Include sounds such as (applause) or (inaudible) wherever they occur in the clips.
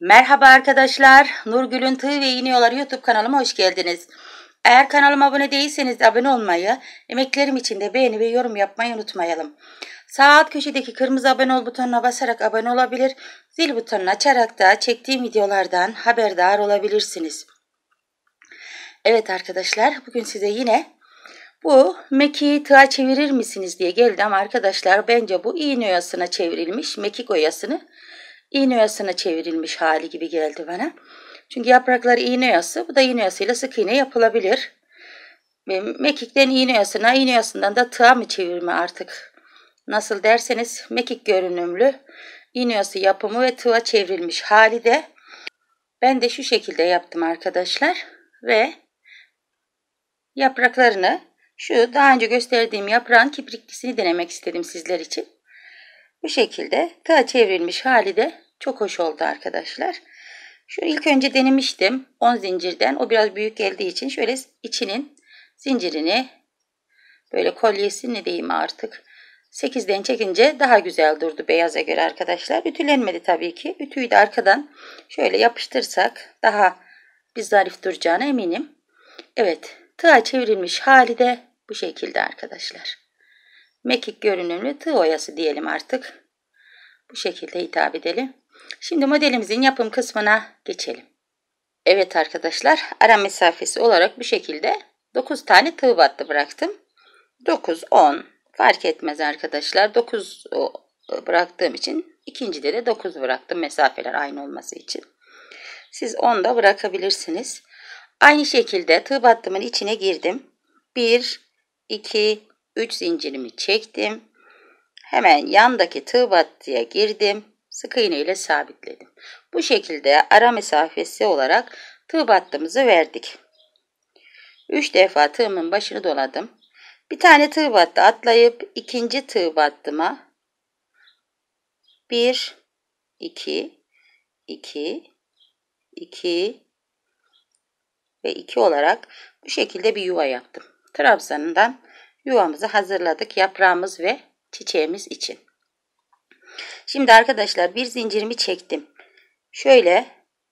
Merhaba arkadaşlar, Nurgül'ün Tığ ve İğniyorlar YouTube kanalıma hoş geldiniz. Eğer kanalıma abone değilseniz de abone olmayı, emeklerim için de beğeni ve yorum yapmayı unutmayalım. Sağ alt köşedeki kırmızı abone ol butonuna basarak abone olabilir, zil butonunu açarak da çektiğim videolardan haberdar olabilirsiniz. Evet arkadaşlar, bugün size yine bu mekiği tığa çevirir misiniz diye geldim arkadaşlar. Bence bu iğne oyasına çevrilmiş mekik oyasını iğne oyasına çevrilmiş hali gibi geldi bana. Çünkü yaprakları iğne oyası, bu da iğne oyasıyla sık iğne yapılabilir. Mekikten iğne oyasına, iğne oyasından da tığa mı çevirme artık? Nasıl derseniz mekik görünümlü iğne oyası yapımı ve tığa çevrilmiş hali de ben de şu şekilde yaptım arkadaşlar ve yapraklarını şu daha önce gösterdiğim yaprağın kipriklisini denemek istedim sizler için. Bu şekilde tığa çevrilmiş hali de çok hoş oldu arkadaşlar. Şu ilk önce denemiştim 10 zincirden. O biraz büyük geldiği için şöyle içinin zincirini böyle kolyesini diyeyim artık 8'den çekince daha güzel durdu beyaza göre arkadaşlar. Ütülenmedi tabii ki. Ütüyü de arkadan şöyle yapıştırsak daha bir zarif duracağına eminim. Evet tığa çevrilmiş hali de bu şekilde arkadaşlar. Mekik görünümlü tığ oyası diyelim artık. Bu şekilde hitap edelim. Şimdi modelimizin yapım kısmına geçelim. Evet arkadaşlar ara mesafesi olarak bu şekilde 9 tane tığ battı bıraktım. 9, 10 fark etmez arkadaşlar. 9 e, bıraktığım için ikincide de 9 bıraktım mesafeler aynı olması için. Siz 10 da bırakabilirsiniz. Aynı şekilde tığ battımın içine girdim. 1, 2, 3 zincirimi çektim. Hemen yandaki tığ battıya girdim sık iğne ile sabitledim. Bu şekilde ara mesafesi olarak tığ battığımızı verdik. 3 defa tığımın başını doladım. Bir tane tığ battı atlayıp ikinci tığ battıma 1 2 2 2 ve 2 olarak bu şekilde bir yuva yaptım. Trabzanından yuvamızı hazırladık yaprağımız ve çiçeğimiz için. Şimdi arkadaşlar bir zincirimi çektim. Şöyle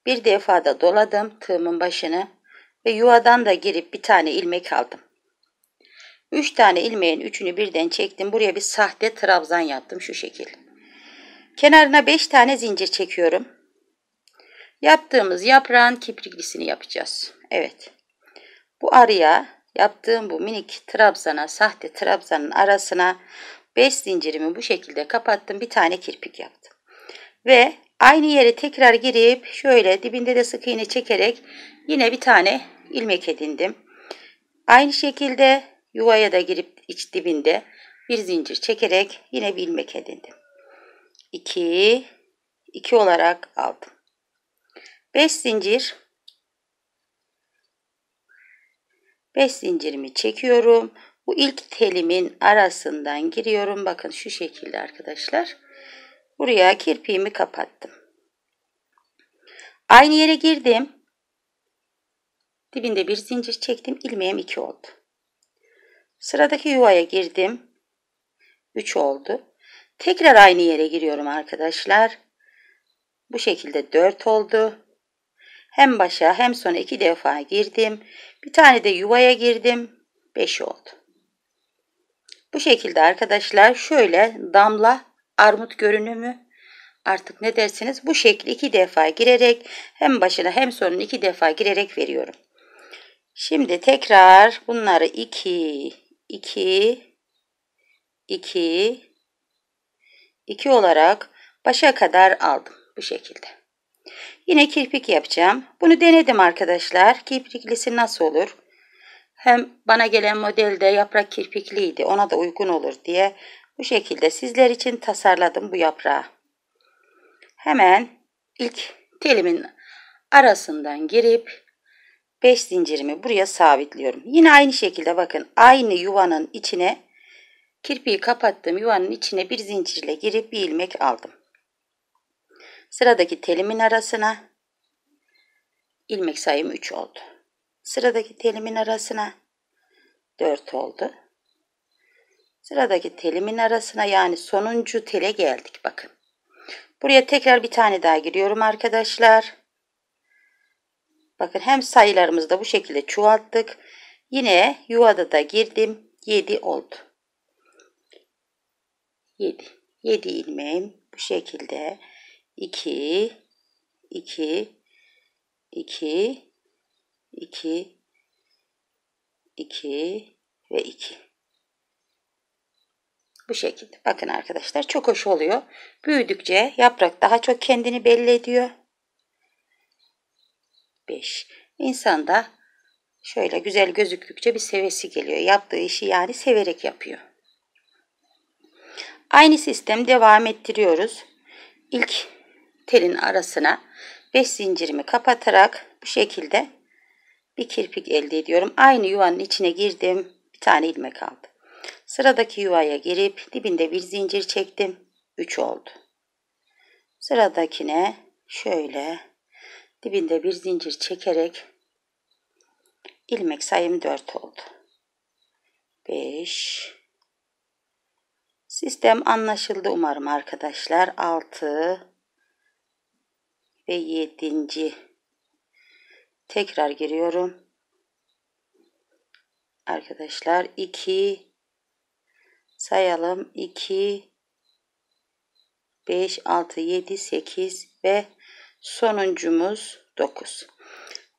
bir defada doladım tığımın başını ve yuvadan da girip bir tane ilmek aldım. 3 tane ilmeğin üçünü birden çektim. Buraya bir sahte trabzan yaptım şu şekil. Kenarına 5 tane zincir çekiyorum. Yaptığımız yaprağın kipriklisini yapacağız. Evet. Bu araya yaptığım bu minik trabzana, sahte trabzanın arasına 5 zincirimi bu şekilde kapattım. Bir tane kirpik yaptım. Ve aynı yere tekrar girip şöyle dibinde de sık iğne çekerek yine bir tane ilmek edindim. Aynı şekilde yuvaya da girip iç dibinde bir zincir çekerek yine bir ilmek edindim. 2 2 olarak aldım. 5 zincir 5 zincirimi çekiyorum. Bu ilk telimin arasından giriyorum. Bakın şu şekilde arkadaşlar. Buraya kirpiğimi kapattım. Aynı yere girdim. Dibinde bir zincir çektim. ilmeğim 2 oldu. Sıradaki yuvaya girdim. 3 oldu. Tekrar aynı yere giriyorum arkadaşlar. Bu şekilde 4 oldu. Hem başa hem sona 2 defa girdim. Bir tane de yuvaya girdim. 5 oldu. Bu şekilde arkadaşlar şöyle damla armut görünümü artık ne dersiniz bu şekli iki defa girerek hem başına hem sonuna iki defa girerek veriyorum. Şimdi tekrar bunları 2 2 2 2 olarak başa kadar aldım bu şekilde. Yine kirpik yapacağım. Bunu denedim arkadaşlar. Kirpiklis'i nasıl olur? Hem bana gelen model de yaprak kirpikliydi ona da uygun olur diye bu şekilde sizler için tasarladım bu yaprağı. Hemen ilk telimin arasından girip 5 zincirimi buraya sabitliyorum. Yine aynı şekilde bakın aynı yuvanın içine kirpiği kapattığım yuvanın içine bir zincirle girip bir ilmek aldım. Sıradaki telimin arasına ilmek sayım 3 oldu. Sıradaki telimin arasına 4 oldu. Sıradaki telimin arasına yani sonuncu tele geldik bakın. Buraya tekrar bir tane daha giriyorum arkadaşlar. Bakın hem sayılarımızı da bu şekilde çoğalttık. Yine yuvada da girdim. 7 oldu. 7. 7 ilmeğim bu şekilde 2 2 2 2, 2 ve 2. Bu şekilde. Bakın arkadaşlar çok hoş oluyor. Büyüdükçe yaprak daha çok kendini belli ediyor. 5. da şöyle güzel gözüktükçe bir sevesi geliyor. Yaptığı işi yani severek yapıyor. Aynı sistem devam ettiriyoruz. İlk telin arasına 5 zincirimi kapatarak bu şekilde bir kirpik elde ediyorum. Aynı yuvanın içine girdim. Bir tane ilmek kaldı. Sıradaki yuvaya girip dibinde bir zincir çektim. 3 oldu. Sıradakine şöyle dibinde bir zincir çekerek ilmek sayım 4 oldu. 5 Sistem anlaşıldı umarım arkadaşlar. 6 ve 7. Tekrar giriyorum. Arkadaşlar 2 sayalım 2 5 6 7 8 ve sonuncumuz 9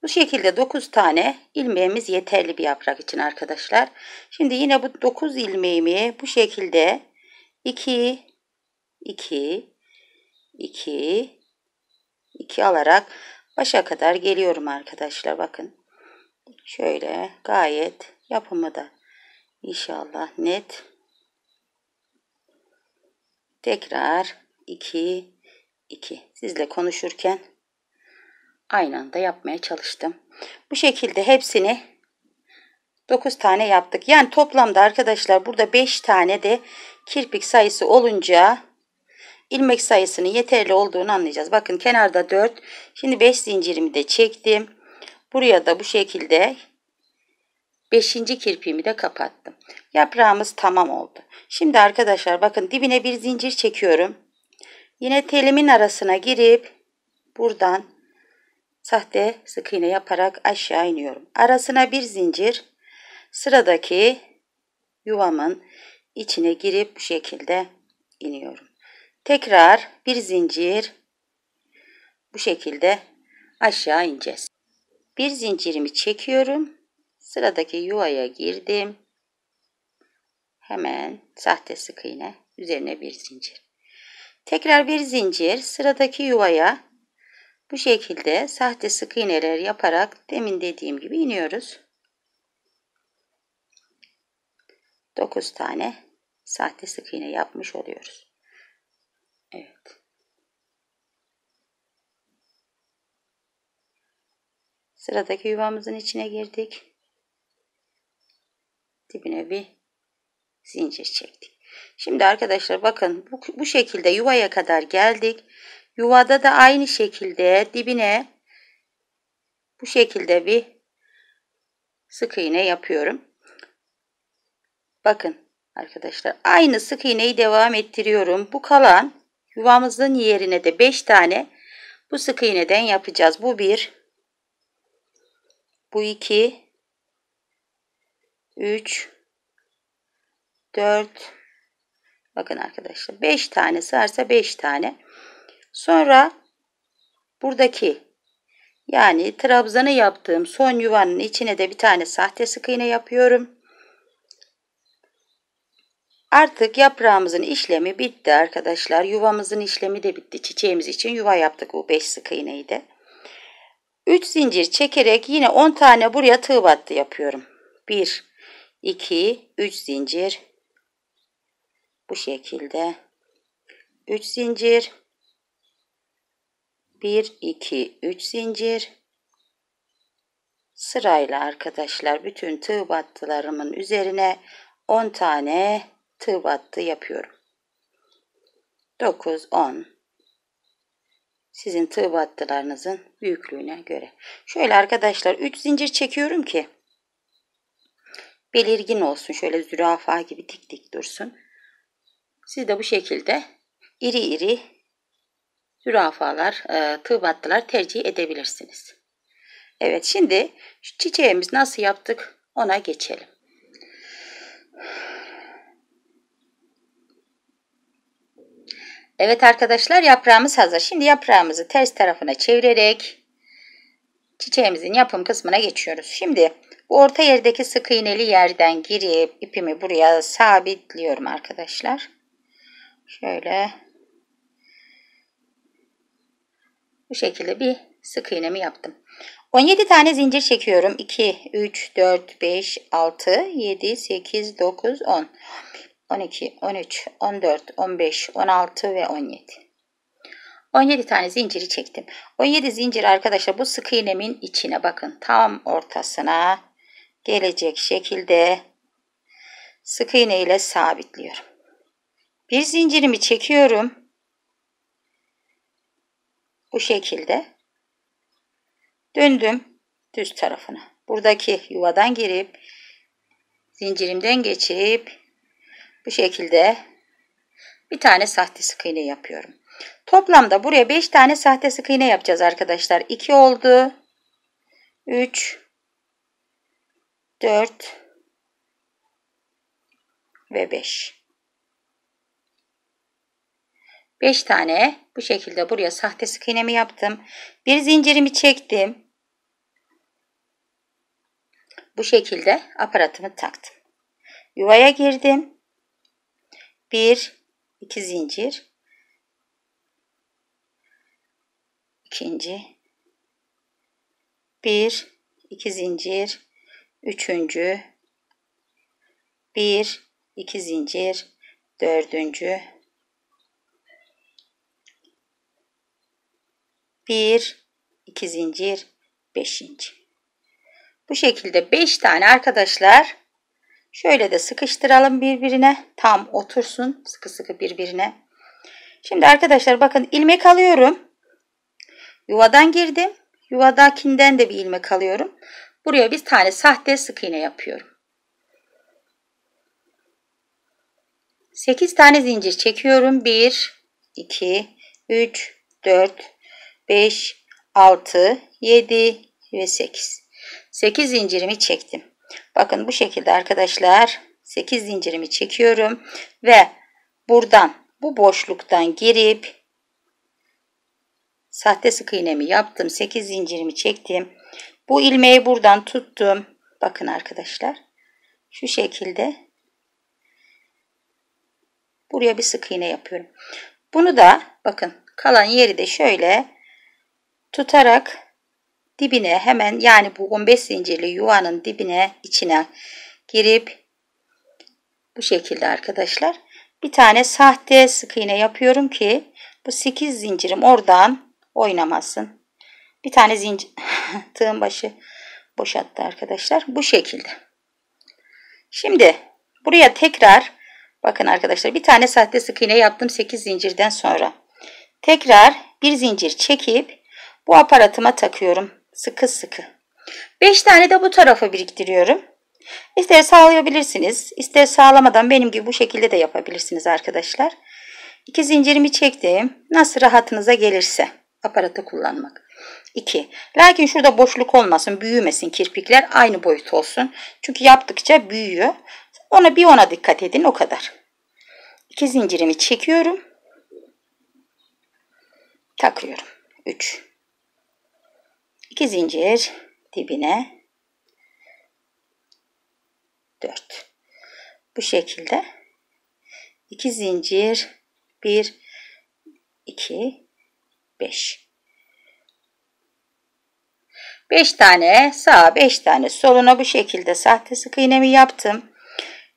bu şekilde 9 tane ilmeğimiz yeterli bir yaprak için arkadaşlar şimdi yine bu 9 ilmeğimi bu şekilde 2 2 2 2 alarak Başa kadar geliyorum arkadaşlar bakın. Şöyle gayet yapımı da inşallah net. Tekrar 2 2. Sizle konuşurken aynı anda yapmaya çalıştım. Bu şekilde hepsini 9 tane yaptık. Yani toplamda arkadaşlar burada 5 tane de kirpik sayısı olunca ilmek sayısının yeterli olduğunu anlayacağız. Bakın kenarda 4. Şimdi 5 zincirimi de çektim. Buraya da bu şekilde 5. kirpiğimi de kapattım. Yaprağımız tamam oldu. Şimdi arkadaşlar bakın dibine bir zincir çekiyorum. Yine telimin arasına girip buradan sahte sık iğne yaparak aşağı iniyorum. Arasına bir zincir sıradaki yuvamın içine girip bu şekilde iniyorum. Tekrar bir zincir bu şekilde aşağı ineceğiz. Bir zincirimi çekiyorum. Sıradaki yuvaya girdim. Hemen sahte sık iğne üzerine bir zincir. Tekrar bir zincir sıradaki yuvaya bu şekilde sahte sık iğneler yaparak demin dediğim gibi iniyoruz. 9 tane sahte sık iğne yapmış oluyoruz. Evet. Sıradaki yuvamızın içine girdik. Dibine bir zincir çektik. Şimdi arkadaşlar bakın bu, bu şekilde yuvaya kadar geldik. Yuvada da aynı şekilde dibine bu şekilde bir sık iğne yapıyorum. Bakın arkadaşlar aynı sık iğneyi devam ettiriyorum. Bu kalan Yuvamızın yerine de 5 tane bu sık iğneden yapacağız. Bu 1 bu 2 3 4 bakın arkadaşlar 5 tane sığarsa 5 tane. Sonra buradaki yani trabzanı yaptığım son yuvanın içine de bir tane sahte sık iğne yapıyorum. Artık yaprağımızın işlemi bitti arkadaşlar. Yuvamızın işlemi de bitti. Çiçeğimiz için yuva yaptık bu 5 sık iğneydi. 3 zincir çekerek yine 10 tane buraya tığ battı yapıyorum. 1 2 3 zincir bu şekilde 3 zincir 1 2 3 zincir sırayla arkadaşlar bütün tığ battılarımın üzerine 10 tane tığ battı yapıyorum. 9, 10 sizin tığ battılarınızın büyüklüğüne göre. Şöyle arkadaşlar 3 zincir çekiyorum ki belirgin olsun. Şöyle zürafa gibi dik dik dursun. Siz de bu şekilde iri iri zürafalar, e, tığ battılar tercih edebilirsiniz. Evet şimdi çiçeğimiz nasıl yaptık ona geçelim. Evet arkadaşlar yaprağımız hazır. Şimdi yaprağımızı ters tarafına çevirerek çiçeğimizin yapım kısmına geçiyoruz. Şimdi bu orta yerdeki sık iğneli yerden girip ipimi buraya sabitliyorum arkadaşlar. Şöyle bu şekilde bir sık iğnemi yaptım. 17 tane zincir çekiyorum. 2, 3, 4, 5, 6, 7, 8, 9, 10. 12, 13, 14, 15, 16 ve 17. 17 tane zinciri çektim. 17 zincir arkadaşlar bu sık iğnemin içine bakın. Tam ortasına gelecek şekilde sık iğne ile sabitliyorum. Bir zincirimi çekiyorum. Bu şekilde. Döndüm düz tarafına. Buradaki yuvadan girip zincirimden geçip bu şekilde bir tane sahte sık iğne yapıyorum. Toplamda buraya 5 tane sahte sık iğne yapacağız arkadaşlar. 2 oldu. 3 4 ve 5. 5 tane bu şekilde buraya sahte sık iğnemi yaptım. Bir zincirimi çektim. Bu şekilde aparatımı taktım. Yuvaya girdim. 1 2 zincir ikinci 1 2 zincir üçüncü 1 2 zincir dördüncü 1 2 zincir beşinci bu şekilde 5 tane arkadaşlar Şöyle de sıkıştıralım birbirine. Tam otursun sıkı sıkı birbirine. Şimdi arkadaşlar bakın ilmek alıyorum. Yuvadan girdim. Yuvadakinden de bir ilmek alıyorum. Buraya bir tane sahte sık iğne yapıyorum. 8 tane zincir çekiyorum. 1, 2, 3, 4, 5, 6, 7 ve 8. 8 zincirimi çektim. Bakın bu şekilde arkadaşlar 8 zincirimi çekiyorum ve buradan bu boşluktan girip sahte sık iğnemi yaptım. 8 zincirimi çektim. Bu ilmeği buradan tuttum. Bakın arkadaşlar. Şu şekilde buraya bir sık iğne yapıyorum. Bunu da bakın kalan yeri de şöyle tutarak dibine hemen yani bu 15 zincirli yuvanın dibine içine girip bu şekilde arkadaşlar bir tane sahte sık iğne yapıyorum ki bu 8 zincirim oradan oynamasın. Bir tane zincir (laughs) tığın başı boşalttı arkadaşlar. Bu şekilde. Şimdi buraya tekrar bakın arkadaşlar bir tane sahte sık iğne yaptım 8 zincirden sonra. Tekrar bir zincir çekip bu aparatıma takıyorum. Sıkı sıkı. Beş tane de bu tarafa biriktiriyorum. İster sağlayabilirsiniz, ister sağlamadan benim gibi bu şekilde de yapabilirsiniz arkadaşlar. İki zincirimi çektim. Nasıl rahatınıza gelirse aparatı kullanmak. İki. Lakin şurada boşluk olmasın, büyümesin kirpikler aynı boyut olsun. Çünkü yaptıkça büyüyor. Ona bir ona dikkat edin o kadar. İki zincirimi çekiyorum. Takıyorum. Üç. 2 zincir dibine 4 bu şekilde 2 zincir 1 2 5 5 tane sağ 5 tane soluna bu şekilde sahte sık iğnemi yaptım.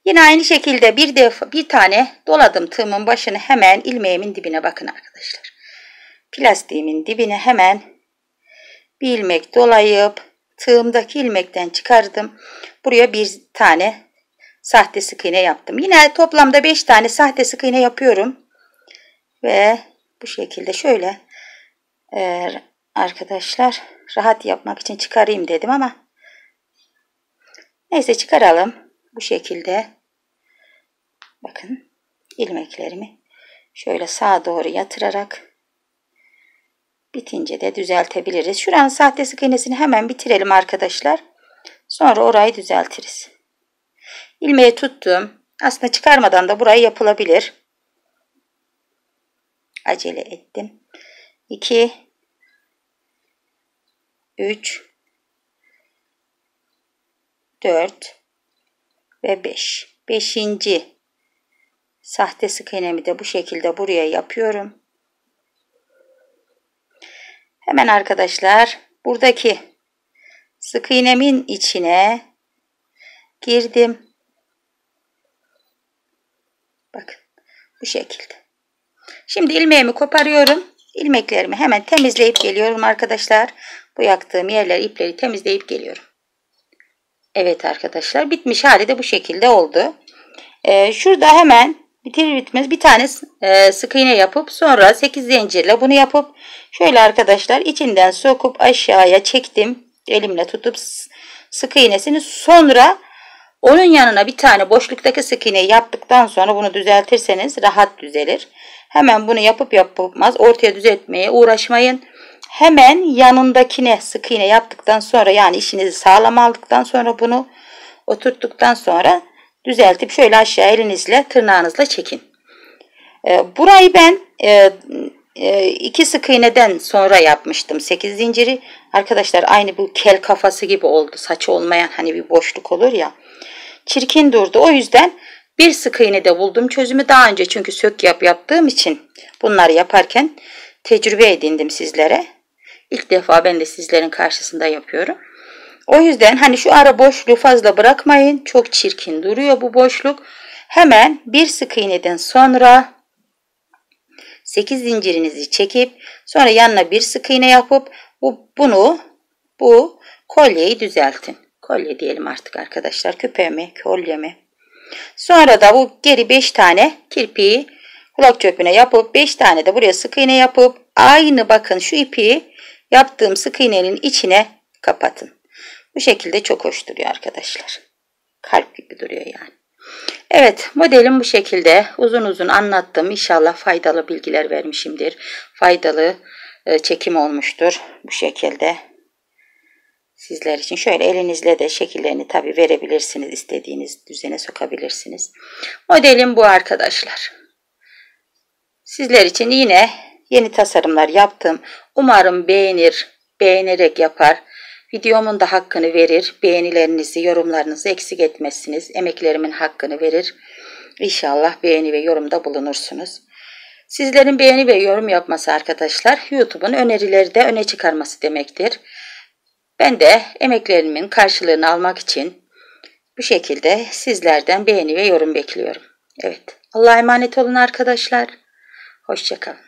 Yine aynı şekilde bir defa bir tane doladım tığımın başını hemen ilmeğimin dibine bakın arkadaşlar. Plastiğimin dibine hemen bir ilmek dolayıp tığımdaki ilmekten çıkardım. Buraya bir tane sahte sık iğne yaptım. Yine toplamda 5 tane sahte sık iğne yapıyorum. Ve bu şekilde şöyle e, arkadaşlar rahat yapmak için çıkarayım dedim ama neyse çıkaralım. Bu şekilde bakın ilmeklerimi şöyle sağa doğru yatırarak Bitince de düzeltebiliriz. Şuranın sahte sık iğnesini hemen bitirelim arkadaşlar. Sonra orayı düzeltiriz. İlmeği tuttum. Aslında çıkarmadan da burayı yapılabilir. Acele ettim. 2 3 4 ve 5. 5. sahte sık iğnemi de bu şekilde buraya yapıyorum. Hemen arkadaşlar buradaki sık iğnemin içine girdim. Bakın bu şekilde. Şimdi ilmeğimi koparıyorum. İlmeklerimi hemen temizleyip geliyorum arkadaşlar. Bu yaktığım yerler ipleri temizleyip geliyorum. Evet arkadaşlar bitmiş hali de bu şekilde oldu. Ee, şurada hemen Bitirir bitmez bir tane e, sık iğne yapıp sonra 8 zincirle bunu yapıp şöyle arkadaşlar içinden sokup aşağıya çektim. Elimle tutup sık iğnesini sonra onun yanına bir tane boşluktaki sık iğneyi yaptıktan sonra bunu düzeltirseniz rahat düzelir. Hemen bunu yapıp yapılmaz ortaya düzeltmeye uğraşmayın. Hemen yanındakine sık iğne yaptıktan sonra yani işinizi sağlam aldıktan sonra bunu oturttuktan sonra düzeltip şöyle aşağı elinizle tırnağınızla çekin. Ee, burayı ben e, e, iki sık iğneden sonra yapmıştım 8 zinciri. Arkadaşlar aynı bu kel kafası gibi oldu. Saçı olmayan hani bir boşluk olur ya. Çirkin durdu. O yüzden bir sık iğne de buldum çözümü daha önce çünkü sök yap yaptığım için bunları yaparken tecrübe edindim sizlere. İlk defa ben de sizlerin karşısında yapıyorum. O yüzden hani şu ara boşluğu fazla bırakmayın. Çok çirkin duruyor bu boşluk. Hemen bir sık iğneden sonra 8 zincirinizi çekip sonra yanına bir sık iğne yapıp bu, bunu bu kolyeyi düzeltin. Kolye diyelim artık arkadaşlar. Küpe mi? Kolye mi? Sonra da bu geri 5 tane kirpiği kulak çöpüne yapıp 5 tane de buraya sık iğne yapıp aynı bakın şu ipi yaptığım sık iğnenin içine kapatın. Bu şekilde çok hoş duruyor arkadaşlar. Kalp gibi duruyor yani. Evet modelim bu şekilde uzun uzun anlattım. İnşallah faydalı bilgiler vermişimdir. Faydalı e, çekim olmuştur bu şekilde. Sizler için şöyle elinizle de şekillerini tabi verebilirsiniz. istediğiniz düzene sokabilirsiniz. Modelim bu arkadaşlar. Sizler için yine yeni tasarımlar yaptım. Umarım beğenir, beğenerek yapar. Videomun da hakkını verir. Beğenilerinizi, yorumlarınızı eksik etmezsiniz. Emeklerimin hakkını verir. İnşallah beğeni ve yorumda bulunursunuz. Sizlerin beğeni ve yorum yapması arkadaşlar YouTube'un önerileri de öne çıkarması demektir. Ben de emeklerimin karşılığını almak için bu şekilde sizlerden beğeni ve yorum bekliyorum. Evet. Allah'a emanet olun arkadaşlar. Hoşçakalın.